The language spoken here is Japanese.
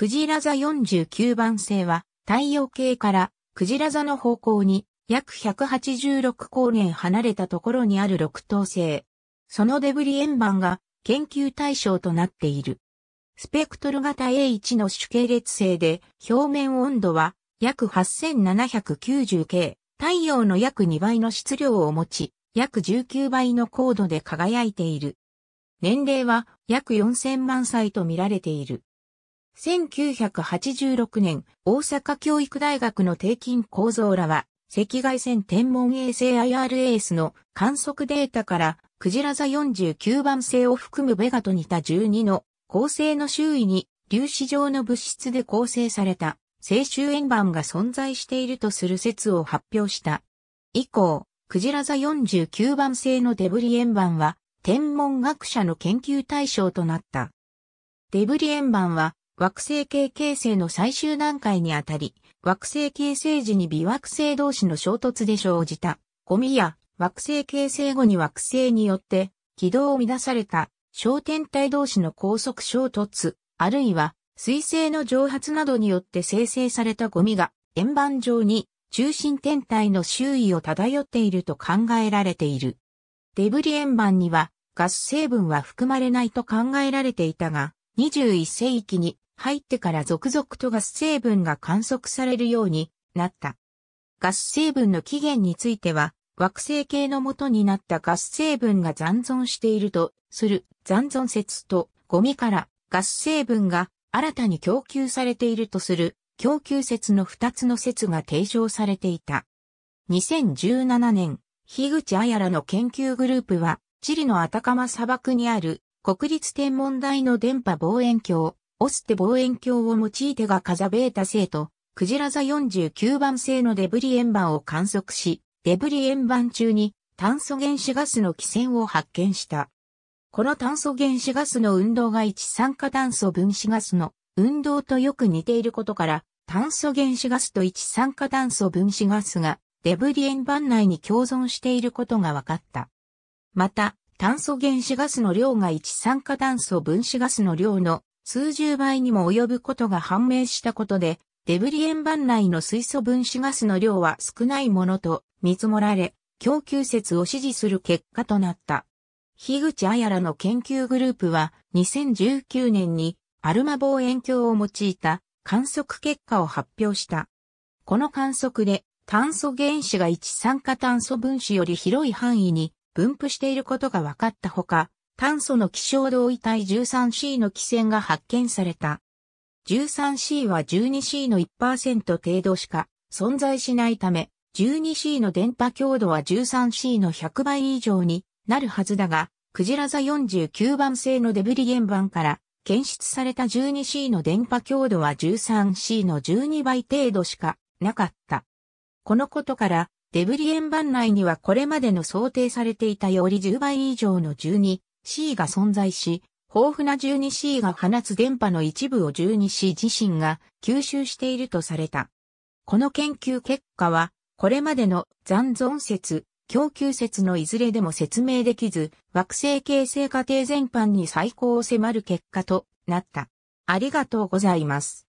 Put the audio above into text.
クジラ座49番星は、太陽系からクジラ座の方向に約186光年離れたところにある六等星。そのデブリ円盤が研究対象となっている。スペクトル型 A1 の主系列星で表面温度は約 8790K、太陽の約2倍の質量を持ち、約19倍の高度で輝いている。年齢は約4000万歳と見られている。1986年、大阪教育大学の低金構造らは、赤外線天文衛星 IRAS の観測データから、クジラ座49番星を含むベガと似た12の恒星の周囲に粒子状の物質で構成された青州円盤が存在しているとする説を発表した。以降、クジラ座49番星のデブリ円盤は天文学者の研究対象となった。デブリ円盤は惑星系形成の最終段階にあたり、惑星形成時に微惑星同士の衝突で生じた、ゴミや惑星形成後に惑星によって軌道を乱された小天体同士の高速衝突、あるいは水星の蒸発などによって生成されたゴミが円盤上に中心天体の周囲を漂っていると考えられている。デブリ円盤にはガス成分は含まれないと考えられていたが、21世紀に入ってから続々とガス成分が観測されるようになった。ガス成分の起源については、惑星系の元になったガス成分が残存しているとする残存説と、ゴミからガス成分が新たに供給されているとする供給説の2つの説が提唱されていた。2017年、樋口彩らの研究グループは、チリのアタカマ砂漠にある国立天文台の電波望遠鏡オステ望遠鏡を用いてがカザベータ星と、クジラ座49番星のデブリ円盤を観測し、デブリ円盤中に炭素原子ガスの基線を発見した。この炭素原子ガスの運動が一酸化炭素分子ガスの運動とよく似ていることから、炭素原子ガスと一酸化炭素分子ガスがデブリ円盤内に共存していることが分かった。また、炭素原子ガスの量が一酸化炭素分子ガスの量の数十倍にも及ぶことが判明したことで、デブリ円盤内の水素分子ガスの量は少ないものと見積もられ、供給説を支持する結果となった。樋口彩らの研究グループは2019年にアルマ望遠鏡を用いた観測結果を発表した。この観測で炭素原子が一酸化炭素分子より広い範囲に分布していることが分かったほか、炭素の気象同位体 13C の気線が発見された。13C は 12C の1%程度しか存在しないため、12C の電波強度は 13C の100倍以上になるはずだが、クジラ座49番製のデブリ原板から検出された 12C の電波強度は 13C の12倍程度しかなかった。このことから、デブリ円盤内にはこれまでの想定されていたより10倍以上の12 C が存在し、豊富な 12C が放つ電波の一部を 12C 自身が吸収しているとされた。この研究結果は、これまでの残存説、供給説のいずれでも説明できず、惑星形成過程全般に最高を迫る結果となった。ありがとうございます。